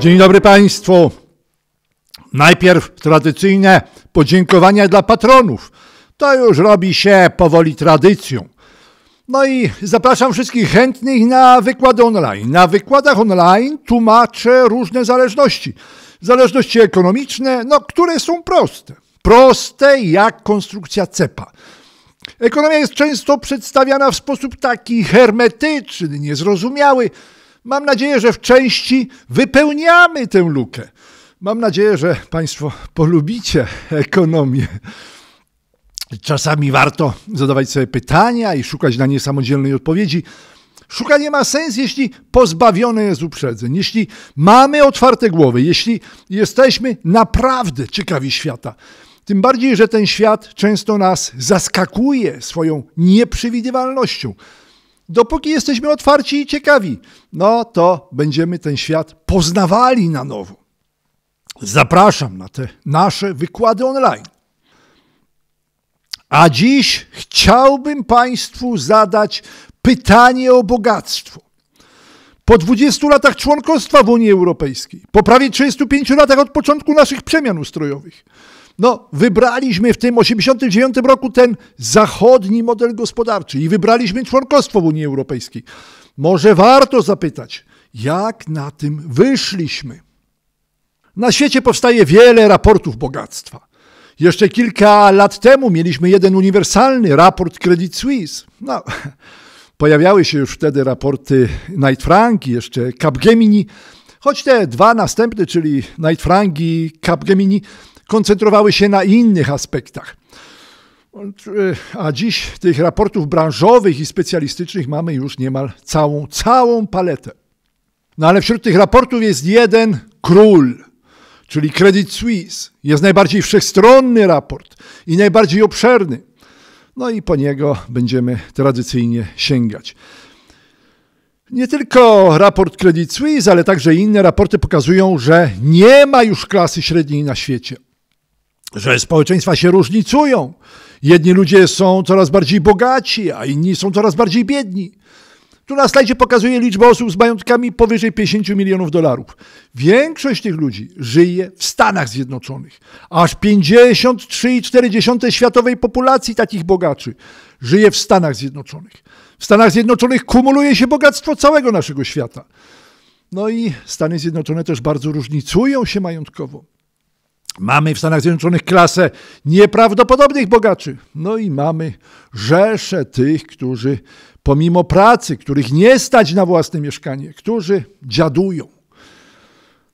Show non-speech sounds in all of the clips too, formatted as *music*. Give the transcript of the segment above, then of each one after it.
Dzień dobry Państwu. Najpierw tradycyjne podziękowania dla patronów. To już robi się powoli tradycją. No i zapraszam wszystkich chętnych na wykłady online. Na wykładach online tłumaczę różne zależności. Zależności ekonomiczne, no które są proste. Proste jak konstrukcja cepa. Ekonomia jest często przedstawiana w sposób taki hermetyczny, niezrozumiały. Mam nadzieję, że w części wypełniamy tę lukę. Mam nadzieję, że Państwo polubicie ekonomię. Czasami warto zadawać sobie pytania i szukać na nie samodzielnej odpowiedzi. Szukanie ma sens, jeśli pozbawione jest uprzedzeń, jeśli mamy otwarte głowy, jeśli jesteśmy naprawdę ciekawi świata. Tym bardziej, że ten świat często nas zaskakuje swoją nieprzewidywalnością dopóki jesteśmy otwarci i ciekawi, no to będziemy ten świat poznawali na nowo. Zapraszam na te nasze wykłady online. A dziś chciałbym Państwu zadać pytanie o bogactwo. Po 20 latach członkostwa w Unii Europejskiej, po prawie 35 latach od początku naszych przemian ustrojowych, no, wybraliśmy w tym 1989 roku ten zachodni model gospodarczy i wybraliśmy członkostwo w Unii Europejskiej. Może warto zapytać, jak na tym wyszliśmy? Na świecie powstaje wiele raportów bogactwa. Jeszcze kilka lat temu mieliśmy jeden uniwersalny raport Credit Suisse. No, *laughs* pojawiały się już wtedy raporty Knight Frank i jeszcze Capgemini, choć te dwa następne, czyli Knight Frank i Capgemini, koncentrowały się na innych aspektach. A dziś tych raportów branżowych i specjalistycznych mamy już niemal całą, całą paletę. No ale wśród tych raportów jest jeden król, czyli Credit Suisse. Jest najbardziej wszechstronny raport i najbardziej obszerny. No i po niego będziemy tradycyjnie sięgać. Nie tylko raport Credit Suisse, ale także inne raporty pokazują, że nie ma już klasy średniej na świecie że społeczeństwa się różnicują. Jedni ludzie są coraz bardziej bogaci, a inni są coraz bardziej biedni. Tu na slajdzie pokazuje liczbę osób z majątkami powyżej 50 milionów dolarów. Większość tych ludzi żyje w Stanach Zjednoczonych. Aż 53,4 światowej populacji takich bogaczy żyje w Stanach Zjednoczonych. W Stanach Zjednoczonych kumuluje się bogactwo całego naszego świata. No i Stany Zjednoczone też bardzo różnicują się majątkowo. Mamy w Stanach Zjednoczonych klasę nieprawdopodobnych bogaczy. No i mamy rzesze tych, którzy pomimo pracy, których nie stać na własne mieszkanie, którzy dziadują.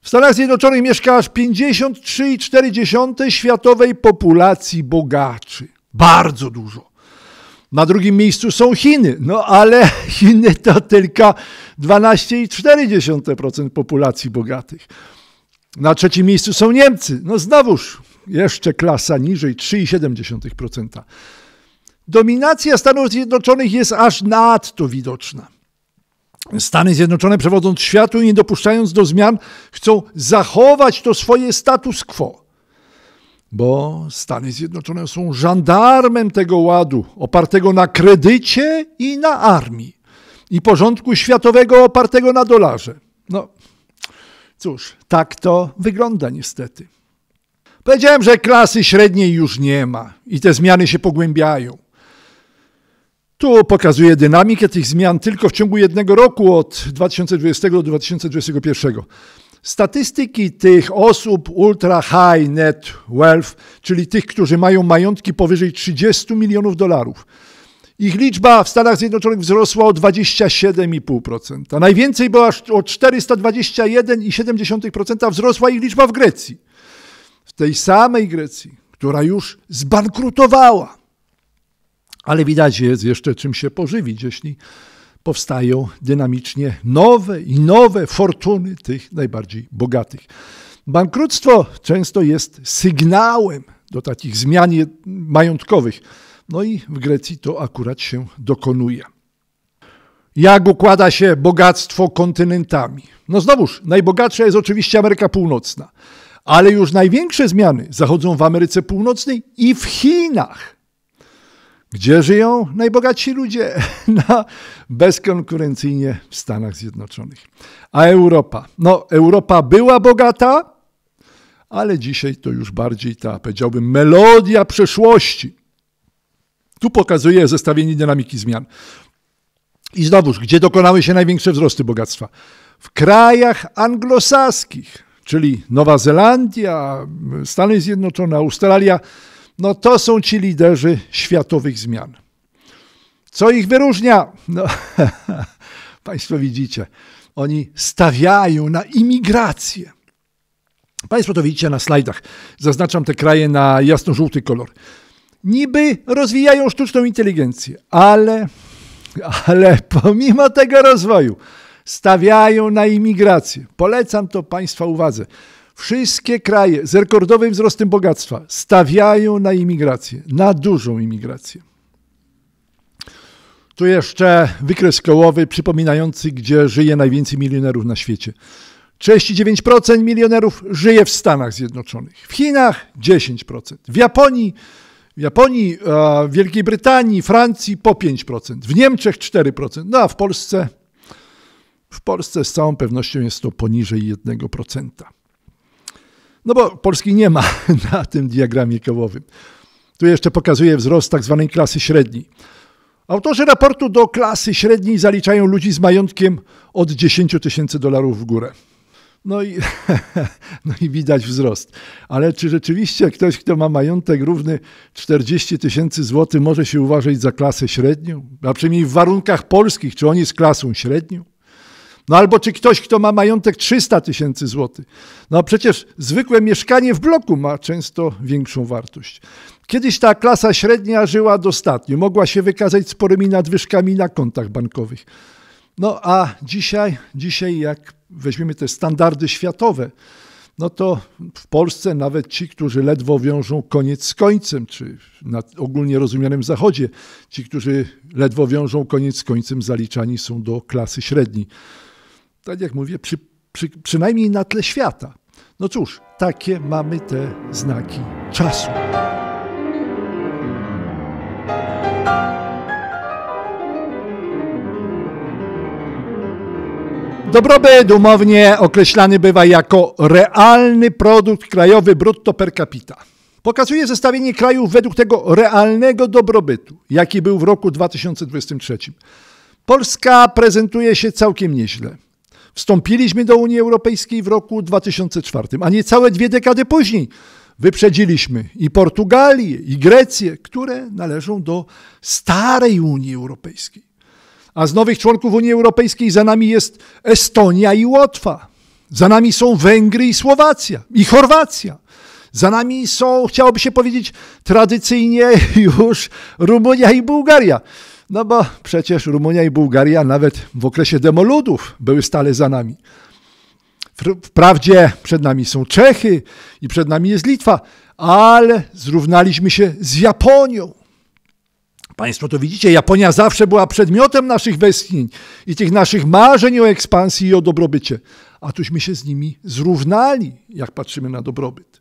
W Stanach Zjednoczonych mieszka aż 53,4 światowej populacji bogaczy. Bardzo dużo. Na drugim miejscu są Chiny, no ale Chiny to tylko 12,4% populacji bogatych. Na trzecim miejscu są Niemcy. No znowuż jeszcze klasa niżej 3,7%. Dominacja Stanów Zjednoczonych jest aż nadto widoczna. Stany Zjednoczone przewodząc światu i nie dopuszczając do zmian, chcą zachować to swoje status quo. Bo Stany Zjednoczone są żandarmem tego ładu, opartego na kredycie i na armii, i porządku światowego opartego na dolarze. No, Cóż, tak to wygląda niestety. Powiedziałem, że klasy średniej już nie ma i te zmiany się pogłębiają. Tu pokazuje dynamikę tych zmian tylko w ciągu jednego roku od 2020 do 2021. Statystyki tych osób ultra high net wealth, czyli tych, którzy mają majątki powyżej 30 milionów dolarów, ich liczba w Stanach Zjednoczonych wzrosła o 27,5%. Najwięcej była o 421,7% wzrosła ich liczba w Grecji. W tej samej Grecji, która już zbankrutowała. Ale widać jest jeszcze czym się pożywić, jeśli powstają dynamicznie nowe i nowe fortuny tych najbardziej bogatych. Bankructwo często jest sygnałem do takich zmian majątkowych. No i w Grecji to akurat się dokonuje. Jak układa się bogactwo kontynentami? No znowuż, najbogatsza jest oczywiście Ameryka Północna, ale już największe zmiany zachodzą w Ameryce Północnej i w Chinach. Gdzie żyją najbogatsi ludzie? *laughs* Na bezkonkurencyjnie w Stanach Zjednoczonych. A Europa? No, Europa była bogata, ale dzisiaj to już bardziej ta, powiedziałbym, melodia przeszłości. Tu pokazuje zestawienie dynamiki zmian. I znowuż, gdzie dokonały się największe wzrosty bogactwa? W krajach anglosaskich, czyli Nowa Zelandia, Stany Zjednoczone, Australia, no to są ci liderzy światowych zmian. Co ich wyróżnia? No, *laughs* państwo widzicie, oni stawiają na imigrację. Państwo to widzicie na slajdach. Zaznaczam te kraje na jasno-żółty kolor niby rozwijają sztuczną inteligencję, ale, ale pomimo tego rozwoju stawiają na imigrację. Polecam to Państwa uwadze. Wszystkie kraje z rekordowym wzrostem bogactwa stawiają na imigrację, na dużą imigrację. Tu jeszcze wykres kołowy przypominający, gdzie żyje najwięcej milionerów na świecie. 39% milionerów żyje w Stanach Zjednoczonych, w Chinach 10%, w Japonii w Japonii, w Wielkiej Brytanii, Francji po 5%, w Niemczech 4%, no a w Polsce, w Polsce z całą pewnością jest to poniżej 1%. No bo Polski nie ma *laughs* na tym diagramie kołowym. Tu jeszcze pokazuje wzrost tzw. Tak klasy średniej. Autorzy raportu do klasy średniej zaliczają ludzi z majątkiem od 10 tysięcy dolarów w górę. No i, *laughs* no i widać wzrost. Ale czy rzeczywiście ktoś, kto ma majątek równy 40 tysięcy złotych, może się uważać za klasę średnią? A przynajmniej w warunkach polskich, czy on jest klasą średnią? No albo czy ktoś, kto ma majątek 300 tysięcy złotych? No a przecież zwykłe mieszkanie w bloku ma często większą wartość. Kiedyś ta klasa średnia żyła dostatnio, mogła się wykazać sporymi nadwyżkami na kontach bankowych. No a dzisiaj, dzisiaj jak weźmiemy te standardy światowe, no to w Polsce nawet ci, którzy ledwo wiążą koniec z końcem, czy na ogólnie rozumianym Zachodzie, ci, którzy ledwo wiążą koniec z końcem, zaliczani są do klasy średniej. Tak jak mówię, przy, przy, przynajmniej na tle świata. No cóż, takie mamy te znaki czasu. Dobrobyt umownie określany bywa jako realny produkt krajowy brutto per capita. Pokazuje zestawienie krajów według tego realnego dobrobytu, jaki był w roku 2023. Polska prezentuje się całkiem nieźle. Wstąpiliśmy do Unii Europejskiej w roku 2004, a niecałe dwie dekady później wyprzedziliśmy i Portugalię, i Grecję, które należą do starej Unii Europejskiej a z nowych członków Unii Europejskiej za nami jest Estonia i Łotwa. Za nami są Węgry i Słowacja i Chorwacja. Za nami są, chciałoby się powiedzieć, tradycyjnie *laughs* już Rumunia i Bułgaria. No bo przecież Rumunia i Bułgaria nawet w okresie demoludów były stale za nami. Wprawdzie przed nami są Czechy i przed nami jest Litwa, ale zrównaliśmy się z Japonią. Państwo to widzicie, Japonia zawsze była przedmiotem naszych westchnień i tych naszych marzeń o ekspansji i o dobrobycie. A tuśmy się z nimi zrównali, jak patrzymy na dobrobyt.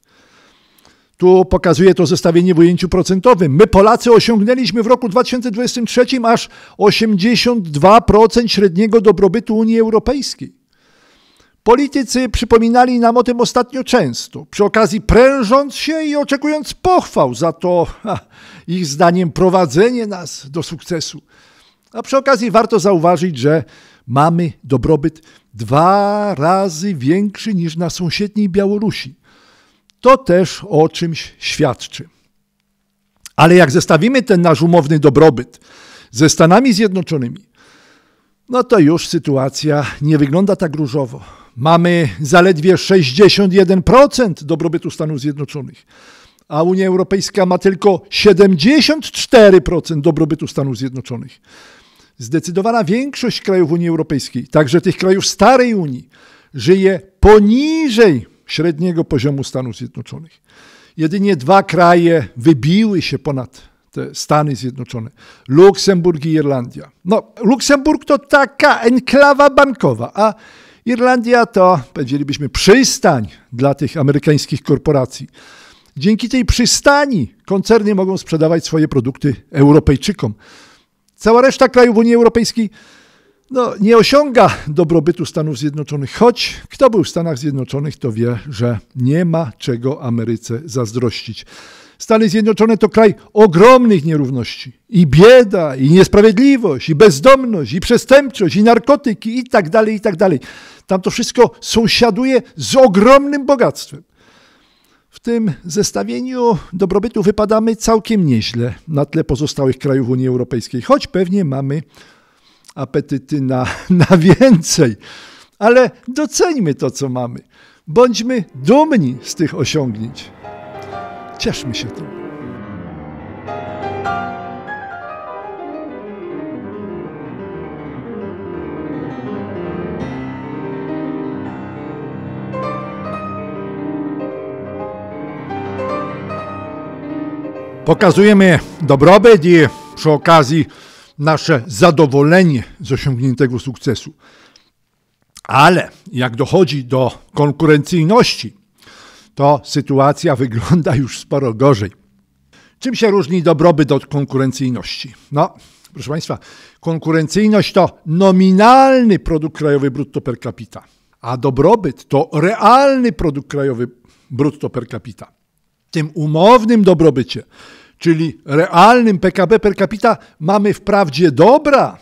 Tu pokazuje to zestawienie w ujęciu procentowym. My Polacy osiągnęliśmy w roku 2023 aż 82% średniego dobrobytu Unii Europejskiej. Politycy przypominali nam o tym ostatnio często, przy okazji prężąc się i oczekując pochwał za to, ha, ich zdaniem, prowadzenie nas do sukcesu. A przy okazji warto zauważyć, że mamy dobrobyt dwa razy większy niż na sąsiedniej Białorusi. To też o czymś świadczy. Ale jak zestawimy ten nasz umowny dobrobyt ze Stanami Zjednoczonymi, no to już sytuacja nie wygląda tak różowo. Mamy zaledwie 61% dobrobytu Stanów Zjednoczonych, a Unia Europejska ma tylko 74% dobrobytu Stanów Zjednoczonych. Zdecydowana większość krajów Unii Europejskiej, także tych krajów starej Unii, żyje poniżej średniego poziomu Stanów Zjednoczonych. Jedynie dwa kraje wybiły się ponad Stany Zjednoczone, Luksemburg i Irlandia. No, Luksemburg to taka enklawa bankowa, a Irlandia to, powiedzielibyśmy, przystań dla tych amerykańskich korporacji. Dzięki tej przystani koncerny mogą sprzedawać swoje produkty Europejczykom. Cała reszta krajów Unii Europejskiej no, nie osiąga dobrobytu Stanów Zjednoczonych, choć kto był w Stanach Zjednoczonych, to wie, że nie ma czego Ameryce zazdrościć. Stany Zjednoczone to kraj ogromnych nierówności. I bieda, i niesprawiedliwość, i bezdomność, i przestępczość, i narkotyki, i tak dalej, i tak dalej. Tam to wszystko sąsiaduje z ogromnym bogactwem. W tym zestawieniu dobrobytu wypadamy całkiem nieźle na tle pozostałych krajów Unii Europejskiej, choć pewnie mamy apetyty na, *laughs* na więcej. Ale doceńmy to, co mamy. Bądźmy dumni z tych osiągnięć. Cieszmy się tym. Pokazujemy dobrobyt i przy okazji nasze zadowolenie z osiągniętego sukcesu. Ale jak dochodzi do konkurencyjności, to sytuacja wygląda już sporo gorzej. Czym się różni dobrobyt od konkurencyjności? No, proszę Państwa, konkurencyjność to nominalny produkt krajowy brutto per capita, a dobrobyt to realny produkt krajowy brutto per capita. W tym umownym dobrobycie, czyli realnym PKB per capita, mamy wprawdzie dobra,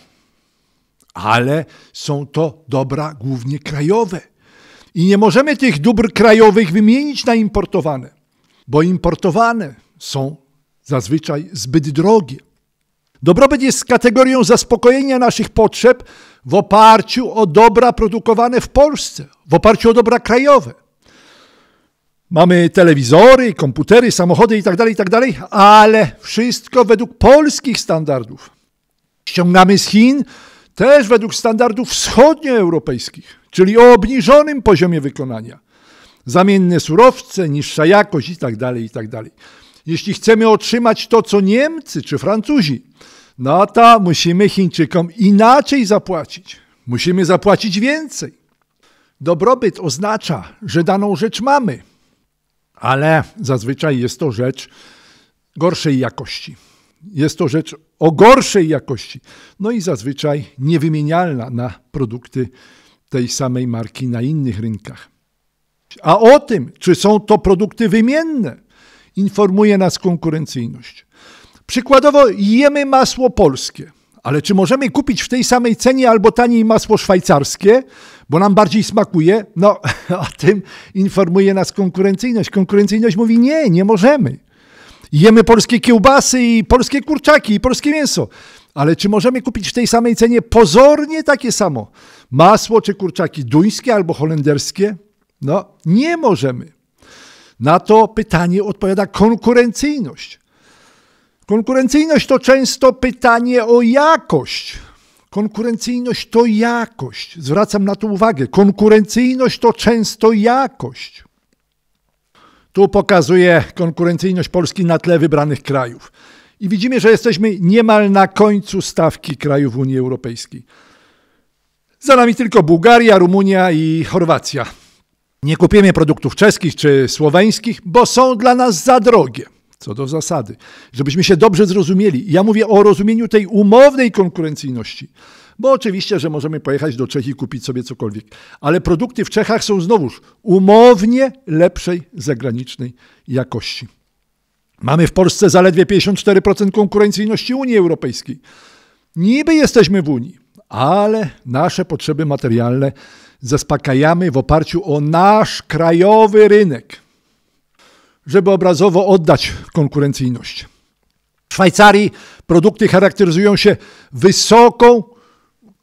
ale są to dobra głównie krajowe i nie możemy tych dóbr krajowych wymienić na importowane, bo importowane są zazwyczaj zbyt drogie. Dobrobyt jest kategorią zaspokojenia naszych potrzeb w oparciu o dobra produkowane w Polsce, w oparciu o dobra krajowe. Mamy telewizory, komputery, samochody itd., tak itd., tak ale wszystko według polskich standardów. Ściągamy z Chin też według standardów wschodnioeuropejskich, czyli o obniżonym poziomie wykonania. Zamienne surowce, niższa jakość tak itd. Tak Jeśli chcemy otrzymać to, co Niemcy czy Francuzi, no to musimy Chińczykom inaczej zapłacić. Musimy zapłacić więcej. Dobrobyt oznacza, że daną rzecz mamy, ale zazwyczaj jest to rzecz gorszej jakości. Jest to rzecz o gorszej jakości, no i zazwyczaj niewymienialna na produkty tej samej marki na innych rynkach. A o tym, czy są to produkty wymienne, informuje nas konkurencyjność. Przykładowo jemy masło polskie, ale czy możemy kupić w tej samej cenie albo taniej masło szwajcarskie, bo nam bardziej smakuje? No, *laughs* o tym informuje nas konkurencyjność. Konkurencyjność mówi nie, nie możemy. Jemy polskie kiełbasy i polskie kurczaki i polskie mięso. Ale czy możemy kupić w tej samej cenie pozornie takie samo masło czy kurczaki duńskie albo holenderskie? No, nie możemy. Na to pytanie odpowiada konkurencyjność. Konkurencyjność to często pytanie o jakość. Konkurencyjność to jakość. Zwracam na to uwagę. Konkurencyjność to często jakość. Tu pokazuje konkurencyjność Polski na tle wybranych krajów. I widzimy, że jesteśmy niemal na końcu stawki krajów Unii Europejskiej. Za nami tylko Bułgaria, Rumunia i Chorwacja. Nie kupimy produktów czeskich czy słoweńskich, bo są dla nas za drogie. Co do zasady, żebyśmy się dobrze zrozumieli. Ja mówię o rozumieniu tej umownej konkurencyjności. Bo oczywiście, że możemy pojechać do Czech i kupić sobie cokolwiek, ale produkty w Czechach są znowuż umownie lepszej zagranicznej jakości. Mamy w Polsce zaledwie 54% konkurencyjności Unii Europejskiej. Niby jesteśmy w Unii, ale nasze potrzeby materialne zaspokajamy w oparciu o nasz krajowy rynek, żeby obrazowo oddać konkurencyjność. W Szwajcarii produkty charakteryzują się wysoką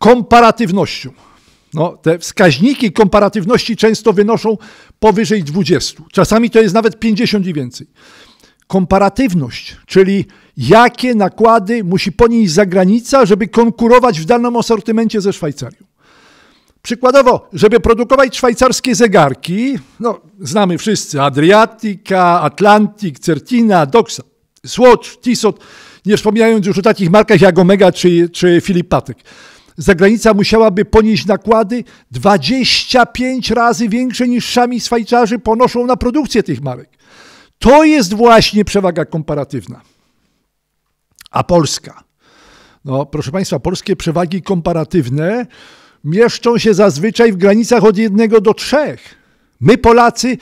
komparatywnością. No, te wskaźniki komparatywności często wynoszą powyżej 20. Czasami to jest nawet 50 i więcej. Komparatywność, czyli jakie nakłady musi ponieść zagranica, żeby konkurować w danym asortymencie ze Szwajcarią. Przykładowo, żeby produkować szwajcarskie zegarki, no, znamy wszyscy Adriatica, Atlantic, Certina, Doxa, Swatch, Tissot, nie wspominając już o takich markach jak Omega czy, czy Filip Patek zagranica musiałaby ponieść nakłady 25 razy większe niż sami swajczarzy ponoszą na produkcję tych marek. To jest właśnie przewaga komparatywna. A Polska? No, proszę Państwa, polskie przewagi komparatywne mieszczą się zazwyczaj w granicach od jednego do trzech. My Polacy,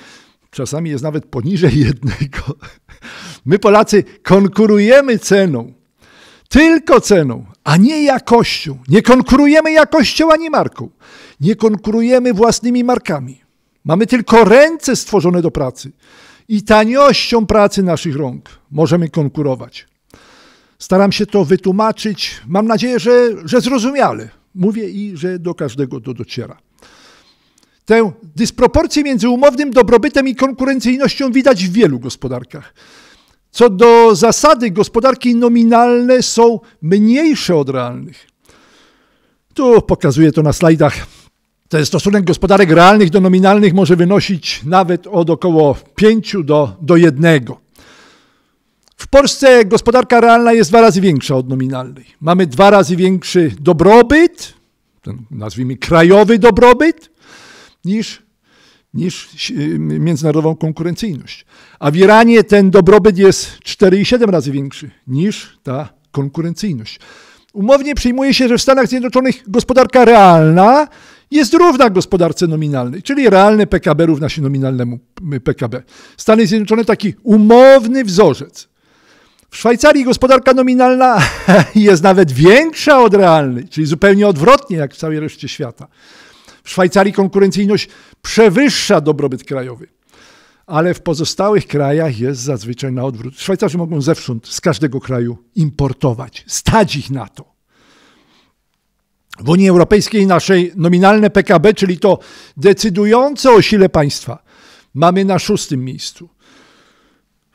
czasami jest nawet poniżej *laughs* jednego, my Polacy konkurujemy ceną tylko ceną, a nie jakością. Nie konkurujemy jakością ani marką. Nie konkurujemy własnymi markami. Mamy tylko ręce stworzone do pracy i taniością pracy naszych rąk możemy konkurować. Staram się to wytłumaczyć. Mam nadzieję, że, że zrozumiale mówię i że do każdego to dociera. Tę dysproporcję między umownym dobrobytem i konkurencyjnością widać w wielu gospodarkach co do zasady gospodarki nominalne są mniejsze od realnych. Tu pokazuję to na slajdach. Ten stosunek gospodarek realnych do nominalnych może wynosić nawet od około 5 do, do 1. W Polsce gospodarka realna jest dwa razy większa od nominalnej. Mamy dwa razy większy dobrobyt, ten nazwijmy krajowy dobrobyt, niż niż y, y, międzynarodową konkurencyjność. A w Iranie ten dobrobyt jest 4,7 razy większy niż ta konkurencyjność. Umownie przyjmuje się, że w Stanach Zjednoczonych gospodarka realna jest równa gospodarce nominalnej, czyli realne PKB równa się nominalnemu PKB. Stany Zjednoczone taki umowny wzorzec. W Szwajcarii gospodarka nominalna *laughs* jest nawet większa od realnej, czyli zupełnie odwrotnie jak w całej reszcie świata. W Szwajcarii konkurencyjność przewyższa dobrobyt krajowy, ale w pozostałych krajach jest zazwyczaj na odwrót. Szwajcarzy mogą zewsząd, z każdego kraju importować, stać ich na to. W Unii Europejskiej naszej nominalne PKB, czyli to decydujące o sile państwa, mamy na szóstym miejscu.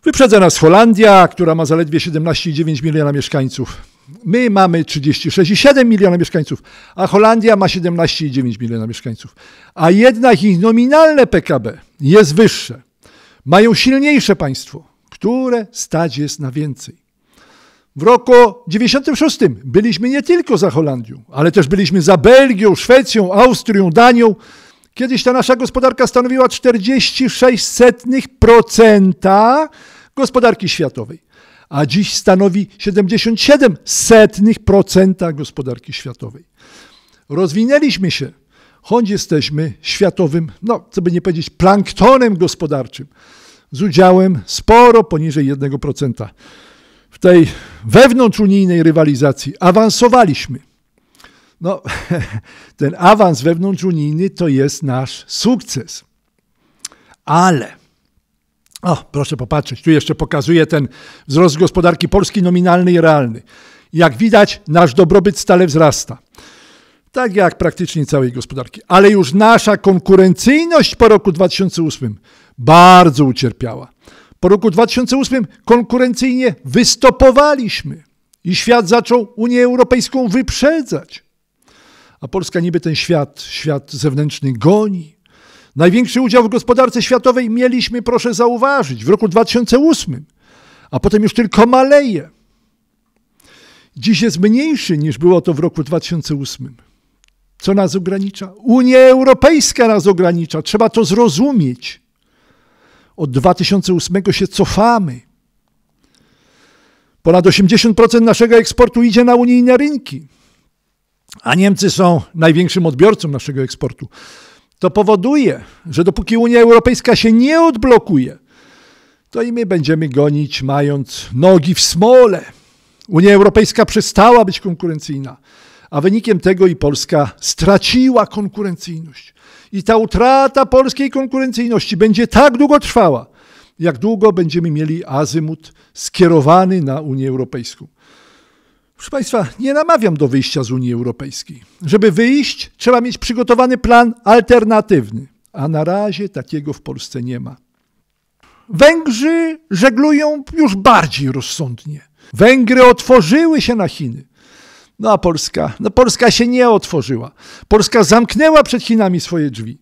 Wyprzedza nas Holandia, która ma zaledwie 17,9 miliona mieszkańców. My mamy 36,7 miliona mieszkańców, a Holandia ma 17,9 miliona mieszkańców. A jednak ich nominalne PKB jest wyższe. Mają silniejsze państwo, które stać jest na więcej. W roku 96 byliśmy nie tylko za Holandią, ale też byliśmy za Belgią, Szwecją, Austrią, Danią. Kiedyś ta nasza gospodarka stanowiła 46% gospodarki światowej a dziś stanowi 77% gospodarki światowej. Rozwinęliśmy się, choć jesteśmy światowym, no co by nie powiedzieć, planktonem gospodarczym z udziałem sporo poniżej 1%. W tej wewnątrzunijnej rywalizacji awansowaliśmy. No, *laughs* ten awans wewnątrzunijny to jest nasz sukces. Ale o, proszę popatrzeć, tu jeszcze pokazuje ten wzrost gospodarki Polski nominalny i realny. Jak widać, nasz dobrobyt stale wzrasta. Tak jak praktycznie całej gospodarki. Ale już nasza konkurencyjność po roku 2008 bardzo ucierpiała. Po roku 2008 konkurencyjnie wystopowaliśmy i świat zaczął Unię Europejską wyprzedzać. A Polska niby ten świat, świat zewnętrzny goni. Największy udział w gospodarce światowej mieliśmy, proszę zauważyć, w roku 2008, a potem już tylko maleje. Dziś jest mniejszy niż było to w roku 2008. Co nas ogranicza? Unia Europejska nas ogranicza. Trzeba to zrozumieć. Od 2008 się cofamy. Ponad 80% naszego eksportu idzie na unijne rynki, a Niemcy są największym odbiorcą naszego eksportu. To powoduje, że dopóki Unia Europejska się nie odblokuje, to i my będziemy gonić, mając nogi w smole. Unia Europejska przestała być konkurencyjna, a wynikiem tego i Polska straciła konkurencyjność. I ta utrata polskiej konkurencyjności będzie tak długo trwała, jak długo będziemy mieli azymut skierowany na Unię Europejską. Proszę Państwa, nie namawiam do wyjścia z Unii Europejskiej. Żeby wyjść, trzeba mieć przygotowany plan alternatywny, a na razie takiego w Polsce nie ma. Węgrzy żeglują już bardziej rozsądnie. Węgry otworzyły się na Chiny. No a Polska? No Polska się nie otworzyła. Polska zamknęła przed Chinami swoje drzwi.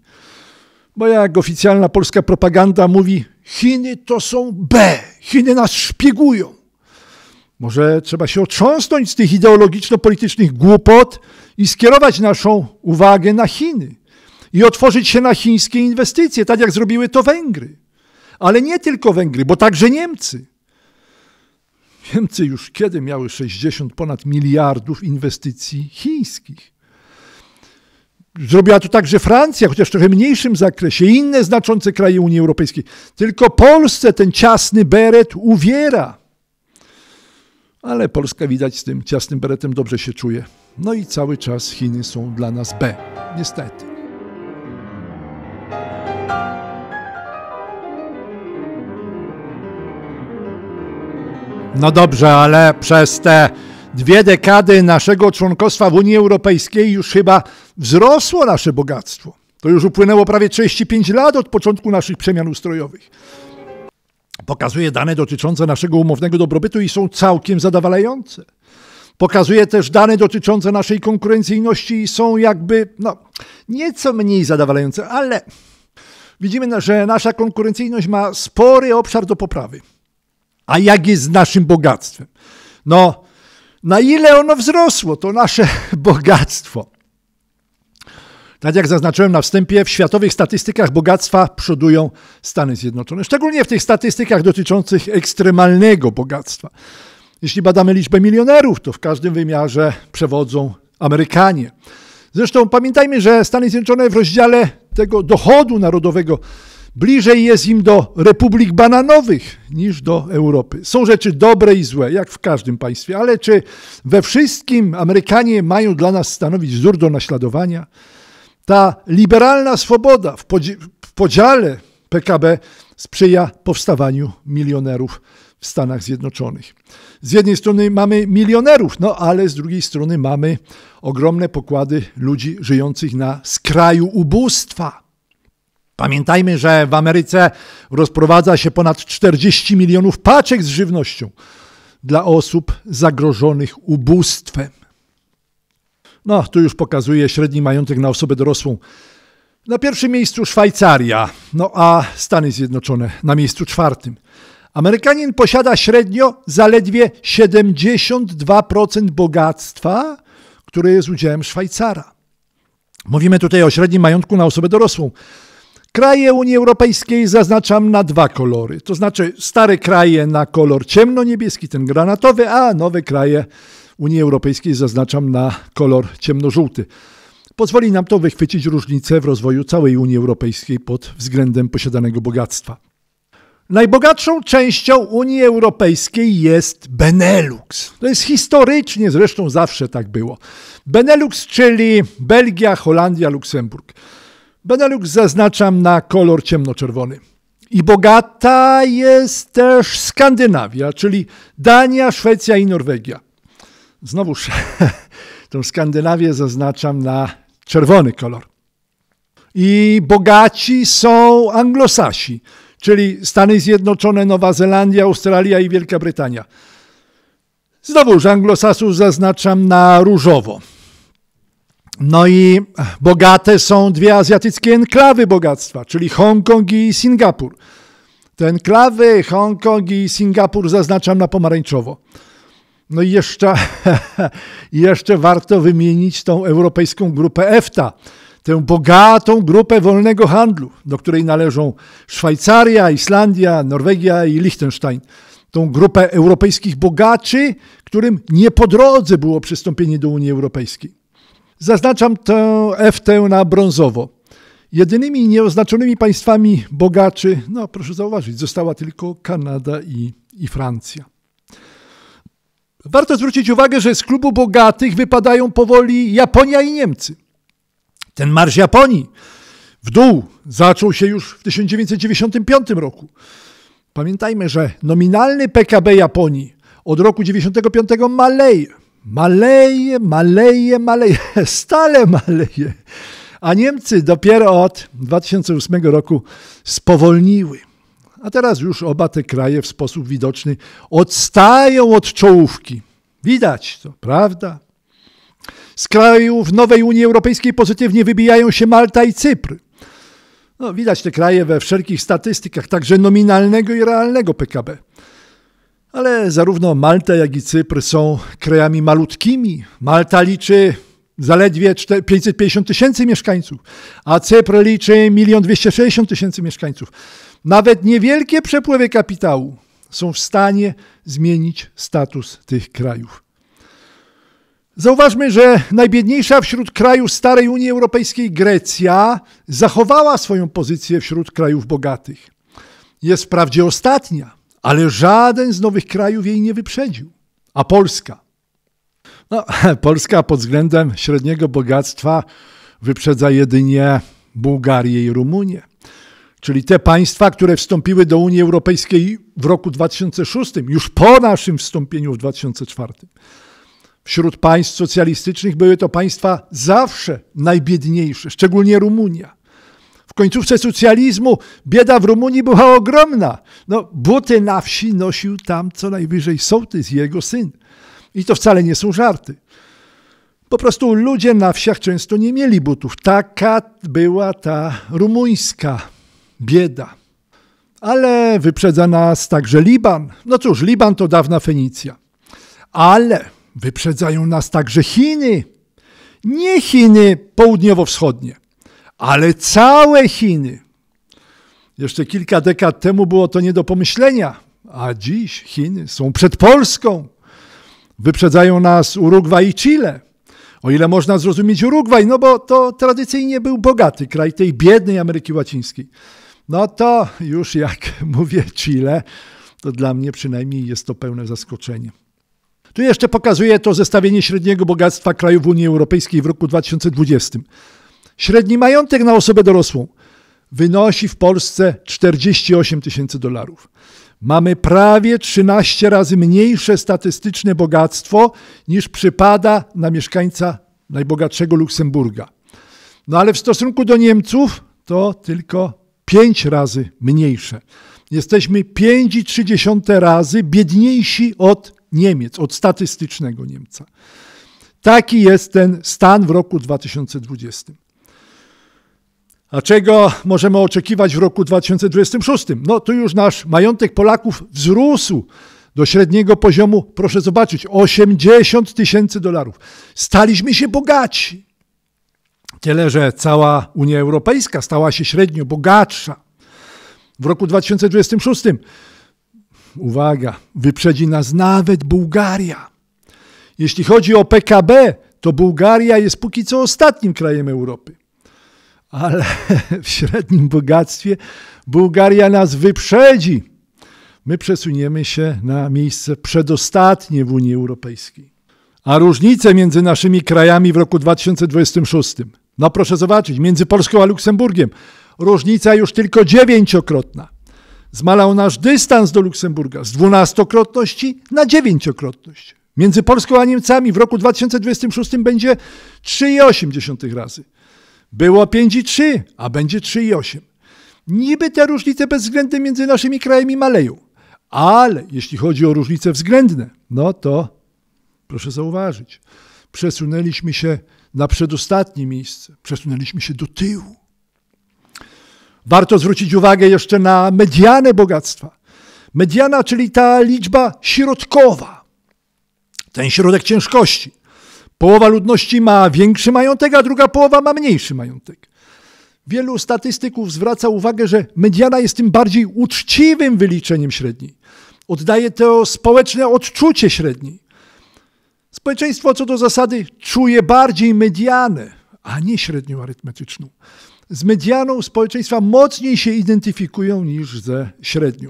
Bo jak oficjalna polska propaganda mówi, Chiny to są B, Chiny nas szpiegują. Może trzeba się otrząsnąć z tych ideologiczno-politycznych głupot i skierować naszą uwagę na Chiny i otworzyć się na chińskie inwestycje, tak jak zrobiły to Węgry. Ale nie tylko Węgry, bo także Niemcy. Niemcy już kiedy miały 60 ponad miliardów inwestycji chińskich. Zrobiła to także Francja, chociaż w trochę mniejszym zakresie, inne znaczące kraje Unii Europejskiej. Tylko Polsce ten ciasny beret uwiera ale Polska widać z tym ciasnym beretem dobrze się czuje. No i cały czas Chiny są dla nas B, niestety. No dobrze, ale przez te dwie dekady naszego członkostwa w Unii Europejskiej już chyba wzrosło nasze bogactwo. To już upłynęło prawie 35 lat od początku naszych przemian ustrojowych. Pokazuje dane dotyczące naszego umownego dobrobytu i są całkiem zadowalające. Pokazuje też dane dotyczące naszej konkurencyjności i są jakby no, nieco mniej zadowalające, ale widzimy, że nasza konkurencyjność ma spory obszar do poprawy. A jak jest z naszym bogactwem? No, na ile ono wzrosło, to nasze *laughs* bogactwo. Tak jak zaznaczyłem na wstępie, w światowych statystykach bogactwa przodują Stany Zjednoczone, szczególnie w tych statystykach dotyczących ekstremalnego bogactwa. Jeśli badamy liczbę milionerów, to w każdym wymiarze przewodzą Amerykanie. Zresztą pamiętajmy, że Stany Zjednoczone w rozdziale tego dochodu narodowego bliżej jest im do republik bananowych niż do Europy. Są rzeczy dobre i złe, jak w każdym państwie, ale czy we wszystkim Amerykanie mają dla nas stanowić wzór do naśladowania? Ta liberalna swoboda w, podzi w podziale PKB sprzyja powstawaniu milionerów w Stanach Zjednoczonych. Z jednej strony mamy milionerów, no ale z drugiej strony mamy ogromne pokłady ludzi żyjących na skraju ubóstwa. Pamiętajmy, że w Ameryce rozprowadza się ponad 40 milionów paczek z żywnością dla osób zagrożonych ubóstwem. No, tu już pokazuje średni majątek na osobę dorosłą. Na pierwszym miejscu Szwajcaria, no a Stany Zjednoczone na miejscu czwartym. Amerykanin posiada średnio zaledwie 72% bogactwa, które jest udziałem Szwajcara. Mówimy tutaj o średnim majątku na osobę dorosłą. Kraje Unii Europejskiej zaznaczam na dwa kolory. To znaczy stare kraje na kolor ciemno-niebieski, ten granatowy, a nowe kraje Unii Europejskiej, zaznaczam na kolor ciemnożółty. Pozwoli nam to wychwycić różnice w rozwoju całej Unii Europejskiej pod względem posiadanego bogactwa. Najbogatszą częścią Unii Europejskiej jest Benelux. To jest historycznie, zresztą zawsze tak było. Benelux, czyli Belgia, Holandia, Luksemburg. Benelux zaznaczam na kolor ciemnoczerwony. I bogata jest też Skandynawia, czyli Dania, Szwecja i Norwegia. Znowuż *laughs* tą Skandynawię zaznaczam na czerwony kolor. I bogaci są anglosasi, czyli Stany Zjednoczone, Nowa Zelandia, Australia i Wielka Brytania. Znowuż anglosasów zaznaczam na różowo. No i bogate są dwie azjatyckie enklawy bogactwa, czyli Hongkong i Singapur. Te enklawy Hongkong i Singapur zaznaczam na pomarańczowo. No i jeszcze, *laughs* jeszcze warto wymienić tą Europejską Grupę EFTA, tę bogatą grupę wolnego handlu, do której należą Szwajcaria, Islandia, Norwegia i Liechtenstein. Tą grupę europejskich bogaczy, którym nie po drodze było przystąpienie do Unii Europejskiej. Zaznaczam tę EFTA na brązowo. Jedynymi nieoznaczonymi państwami bogaczy, no proszę zauważyć, została tylko Kanada i, i Francja. Warto zwrócić uwagę, że z klubu bogatych wypadają powoli Japonia i Niemcy. Ten marsz Japonii w dół zaczął się już w 1995 roku. Pamiętajmy, że nominalny PKB Japonii od roku 1995 maleje. Maleje, maleje, maleje, *laughs* stale maleje. A Niemcy dopiero od 2008 roku spowolniły a teraz już oba te kraje w sposób widoczny odstają od czołówki. Widać to, prawda? Z krajów nowej Unii Europejskiej pozytywnie wybijają się Malta i Cypr. No, widać te kraje we wszelkich statystykach, także nominalnego i realnego PKB. Ale zarówno Malta, jak i Cypr są krajami malutkimi. Malta liczy zaledwie 550 tysięcy mieszkańców, a Cypr liczy 1 260 tysięcy mieszkańców. Nawet niewielkie przepływy kapitału są w stanie zmienić status tych krajów. Zauważmy, że najbiedniejsza wśród krajów starej Unii Europejskiej Grecja zachowała swoją pozycję wśród krajów bogatych. Jest wprawdzie ostatnia, ale żaden z nowych krajów jej nie wyprzedził. A Polska? No, *laughs* Polska pod względem średniego bogactwa wyprzedza jedynie Bułgarię i Rumunię czyli te państwa, które wstąpiły do Unii Europejskiej w roku 2006, już po naszym wstąpieniu w 2004. Wśród państw socjalistycznych były to państwa zawsze najbiedniejsze, szczególnie Rumunia. W końcówce socjalizmu bieda w Rumunii była ogromna. No, buty na wsi nosił tam co najwyżej sołtys, jego syn. I to wcale nie są żarty. Po prostu ludzie na wsiach często nie mieli butów. Taka była ta rumuńska bieda. Ale wyprzedza nas także Liban. No cóż, Liban to dawna Fenicja. Ale wyprzedzają nas także Chiny. Nie Chiny południowo-wschodnie, ale całe Chiny. Jeszcze kilka dekad temu było to nie do pomyślenia, a dziś Chiny są przed Polską. Wyprzedzają nas Urugwaj i Chile. O ile można zrozumieć Urugwaj, no bo to tradycyjnie był bogaty kraj tej biednej Ameryki Łacińskiej. No to już jak *laughs* mówię Chile, to dla mnie przynajmniej jest to pełne zaskoczenie. Tu jeszcze pokazuje to zestawienie średniego bogactwa krajów Unii Europejskiej w roku 2020. Średni majątek na osobę dorosłą wynosi w Polsce 48 tysięcy dolarów. Mamy prawie 13 razy mniejsze statystyczne bogactwo niż przypada na mieszkańca najbogatszego Luksemburga. No ale w stosunku do Niemców to tylko pięć razy mniejsze. Jesteśmy 5,3 razy biedniejsi od Niemiec, od statystycznego Niemca. Taki jest ten stan w roku 2020. A czego możemy oczekiwać w roku 2026? No tu już nasz majątek Polaków wzrósł do średniego poziomu, proszę zobaczyć, 80 tysięcy dolarów. Staliśmy się bogaci. Tyle, że cała Unia Europejska stała się średnio bogatsza. W roku 2026, uwaga, wyprzedzi nas nawet Bułgaria. Jeśli chodzi o PKB, to Bułgaria jest póki co ostatnim krajem Europy. Ale *laughs* w średnim bogactwie Bułgaria nas wyprzedzi. My przesuniemy się na miejsce przedostatnie w Unii Europejskiej. A różnice między naszymi krajami w roku 2026 no proszę zobaczyć, między Polską a Luksemburgiem różnica już tylko dziewięciokrotna. Zmalał nasz dystans do Luksemburga z dwunastokrotności na dziewięciokrotność. Między Polską a Niemcami w roku 2026 będzie 3,8 razy. Było 5,3, a będzie 3,8. Niby te różnice bezwzględne między naszymi krajami maleją, ale jeśli chodzi o różnice względne, no to proszę zauważyć, przesunęliśmy się na przedostatnie miejsce. Przesunęliśmy się do tyłu. Warto zwrócić uwagę jeszcze na medianę bogactwa. Mediana, czyli ta liczba środkowa, ten środek ciężkości. Połowa ludności ma większy majątek, a druga połowa ma mniejszy majątek. Wielu statystyków zwraca uwagę, że mediana jest tym bardziej uczciwym wyliczeniem średniej. Oddaje to społeczne odczucie średniej. Społeczeństwo co do zasady czuje bardziej medianę, a nie średnią arytmetyczną. Z medianą społeczeństwa mocniej się identyfikują niż ze średnią.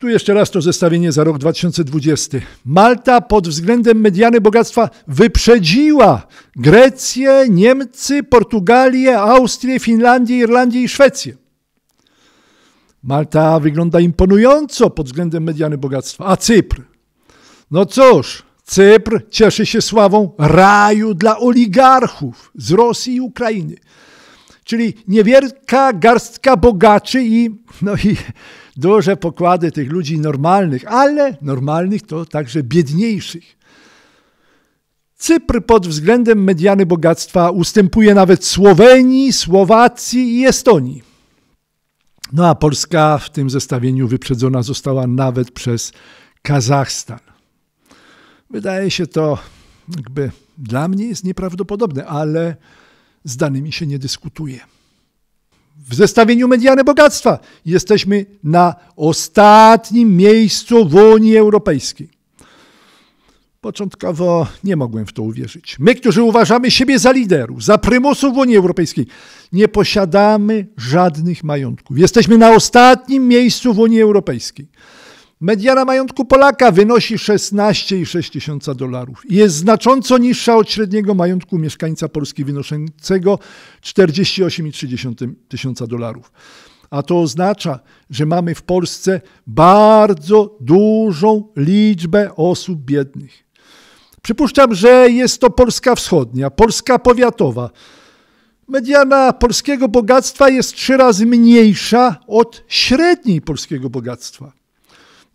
Tu jeszcze raz to zestawienie za rok 2020. Malta pod względem mediany bogactwa wyprzedziła Grecję, Niemcy, Portugalię, Austrię, Finlandię, Irlandię i Szwecję. Malta wygląda imponująco pod względem mediany bogactwa, a Cypr no cóż, Cypr cieszy się sławą raju dla oligarchów z Rosji i Ukrainy. Czyli niewielka garstka bogaczy i, no i *laughs* duże pokłady tych ludzi normalnych, ale normalnych to także biedniejszych. Cypr pod względem mediany bogactwa ustępuje nawet Słowenii, Słowacji i Estonii. No a Polska w tym zestawieniu wyprzedzona została nawet przez Kazachstan. Wydaje się to jakby dla mnie jest nieprawdopodobne, ale z danymi się nie dyskutuje. W zestawieniu mediany bogactwa jesteśmy na ostatnim miejscu w Unii Europejskiej. Początkowo nie mogłem w to uwierzyć. My, którzy uważamy siebie za liderów, za prymusów w Unii Europejskiej, nie posiadamy żadnych majątków. Jesteśmy na ostatnim miejscu w Unii Europejskiej. Mediana majątku Polaka wynosi 16,6 tysiąca dolarów. Jest znacząco niższa od średniego majątku mieszkańca Polski wynoszącego 48,3 tysiąca dolarów. A to oznacza, że mamy w Polsce bardzo dużą liczbę osób biednych. Przypuszczam, że jest to Polska Wschodnia, Polska Powiatowa. Mediana polskiego bogactwa jest trzy razy mniejsza od średniej polskiego bogactwa.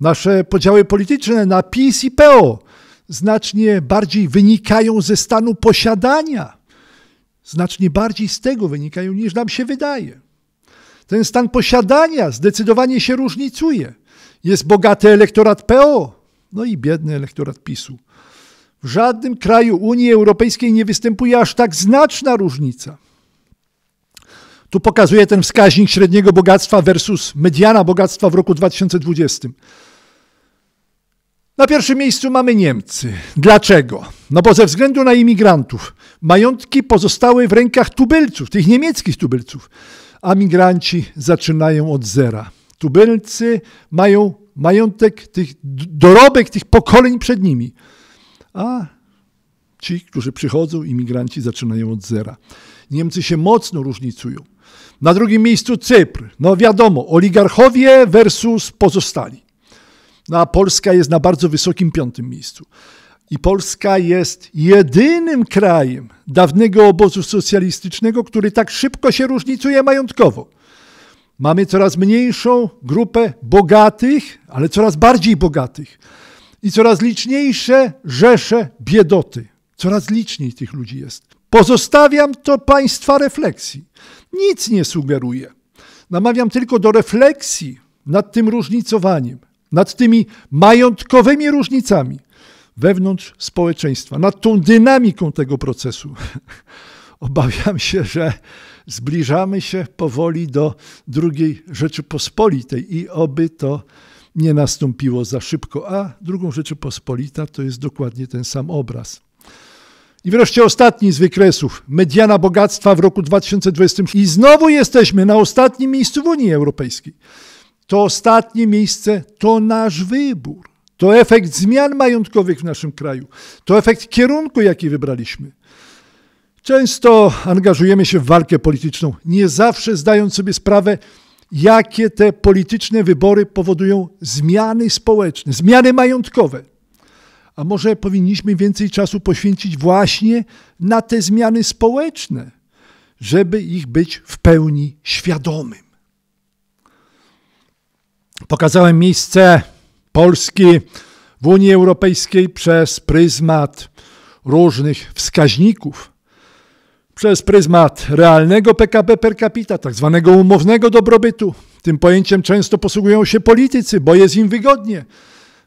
Nasze podziały polityczne na PiS i PO znacznie bardziej wynikają ze stanu posiadania, znacznie bardziej z tego wynikają niż nam się wydaje. Ten stan posiadania zdecydowanie się różnicuje. Jest bogaty elektorat PO, no i biedny elektorat PiSu. W żadnym kraju Unii Europejskiej nie występuje aż tak znaczna różnica. Tu pokazuje ten wskaźnik średniego bogactwa versus mediana bogactwa w roku 2020. Na pierwszym miejscu mamy Niemcy. Dlaczego? No bo ze względu na imigrantów majątki pozostały w rękach tubylców, tych niemieckich tubylców, a migranci zaczynają od zera. Tubylcy mają majątek tych dorobek tych pokoleń przed nimi. A ci, którzy przychodzą, imigranci zaczynają od zera. Niemcy się mocno różnicują. Na drugim miejscu Cypr. No wiadomo, oligarchowie versus pozostali no a Polska jest na bardzo wysokim piątym miejscu. I Polska jest jedynym krajem dawnego obozu socjalistycznego, który tak szybko się różnicuje majątkowo. Mamy coraz mniejszą grupę bogatych, ale coraz bardziej bogatych i coraz liczniejsze rzesze biedoty. Coraz liczniej tych ludzi jest. Pozostawiam to Państwa refleksji. Nic nie sugeruję. Namawiam tylko do refleksji nad tym różnicowaniem, nad tymi majątkowymi różnicami wewnątrz społeczeństwa, nad tą dynamiką tego procesu. *laughs* Obawiam się, że zbliżamy się powoli do II Rzeczypospolitej i oby to nie nastąpiło za szybko, a drugą Rzeczypospolita to jest dokładnie ten sam obraz. I wreszcie ostatni z wykresów, mediana bogactwa w roku 2020. I znowu jesteśmy na ostatnim miejscu w Unii Europejskiej to ostatnie miejsce to nasz wybór. To efekt zmian majątkowych w naszym kraju. To efekt kierunku, jaki wybraliśmy. Często angażujemy się w walkę polityczną, nie zawsze zdając sobie sprawę, jakie te polityczne wybory powodują zmiany społeczne, zmiany majątkowe. A może powinniśmy więcej czasu poświęcić właśnie na te zmiany społeczne, żeby ich być w pełni świadomym. Pokazałem miejsce Polski w Unii Europejskiej przez pryzmat różnych wskaźników, przez pryzmat realnego PKB per capita, tak zwanego umownego dobrobytu. Tym pojęciem często posługują się politycy, bo jest im wygodnie.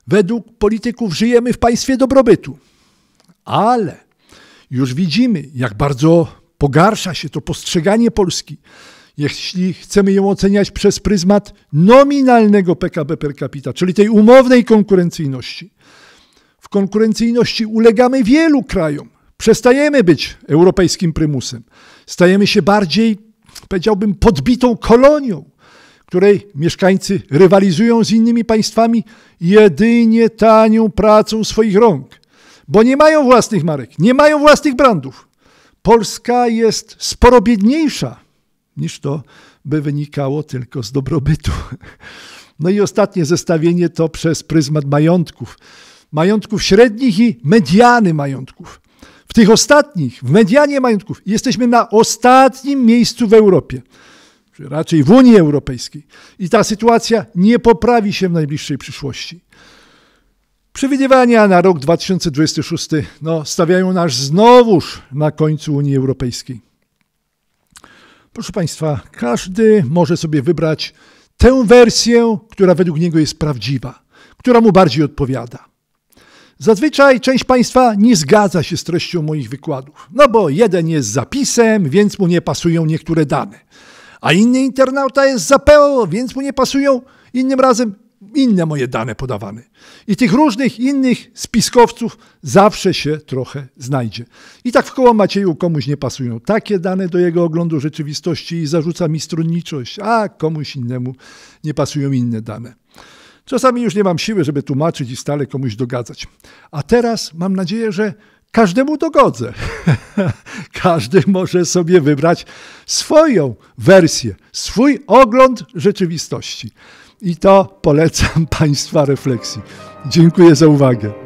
Według polityków żyjemy w państwie dobrobytu. Ale już widzimy, jak bardzo pogarsza się to postrzeganie Polski jeśli chcemy ją oceniać przez pryzmat nominalnego PKB per capita, czyli tej umownej konkurencyjności. W konkurencyjności ulegamy wielu krajom. Przestajemy być europejskim prymusem. Stajemy się bardziej, powiedziałbym, podbitą kolonią, której mieszkańcy rywalizują z innymi państwami jedynie tanią pracą swoich rąk, bo nie mają własnych marek, nie mają własnych brandów. Polska jest sporo biedniejsza niż to by wynikało tylko z dobrobytu. No i ostatnie zestawienie to przez pryzmat majątków. Majątków średnich i mediany majątków. W tych ostatnich, w medianie majątków, jesteśmy na ostatnim miejscu w Europie, czy raczej w Unii Europejskiej. I ta sytuacja nie poprawi się w najbliższej przyszłości. Przewidywania na rok 2026 no, stawiają nas znowuż na końcu Unii Europejskiej. Proszę Państwa, każdy może sobie wybrać tę wersję, która według niego jest prawdziwa, która mu bardziej odpowiada. Zazwyczaj część Państwa nie zgadza się z treścią moich wykładów, no bo jeden jest zapisem, więc mu nie pasują niektóre dane, a inny internauta jest zapeł, więc mu nie pasują innym razem inne moje dane podawane. I tych różnych innych spiskowców zawsze się trochę znajdzie. I tak w koło Macieju komuś nie pasują takie dane do jego oglądu rzeczywistości i zarzuca mi stronniczość, a komuś innemu nie pasują inne dane. Czasami już nie mam siły, żeby tłumaczyć i stale komuś dogadzać. A teraz mam nadzieję, że każdemu dogodzę. *laughs* Każdy może sobie wybrać swoją wersję, swój ogląd rzeczywistości. I to polecam *laughs* Państwa refleksji. Dziękuję za uwagę.